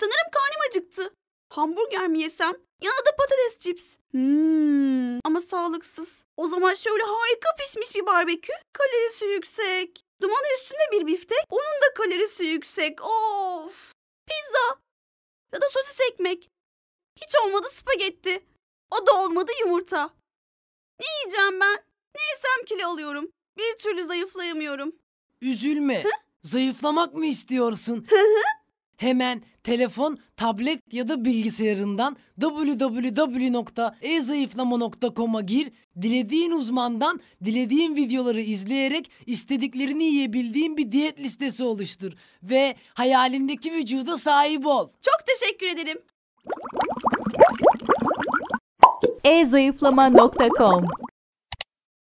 Sanırım karnım acıktı. Hamburger mi yesem? Yanına da patates cips. Hmm, ama sağlıksız. O zaman şöyle harika pişmiş bir barbekü. Kalorisi yüksek. Dumanı üstünde bir biftek. Onun da kalorisi yüksek. Of. Pizza. Ya da sosis ekmek. Hiç olmadı spagetti. O da olmadı yumurta. Ne yiyeceğim ben? Ne yesem kilo alıyorum. Bir türlü zayıflayamıyorum. Üzülme. Hı? Zayıflamak mı istiyorsun? Hı hı hemen telefon, tablet ya da bilgisayarından www.ezayıflama.com'a gir. Dilediğin uzmandan dilediğin videoları izleyerek istediklerini yiyebildiğin bir diyet listesi oluştur ve hayalindeki vücuda sahip ol. Çok teşekkür ederim. ezayıflama.com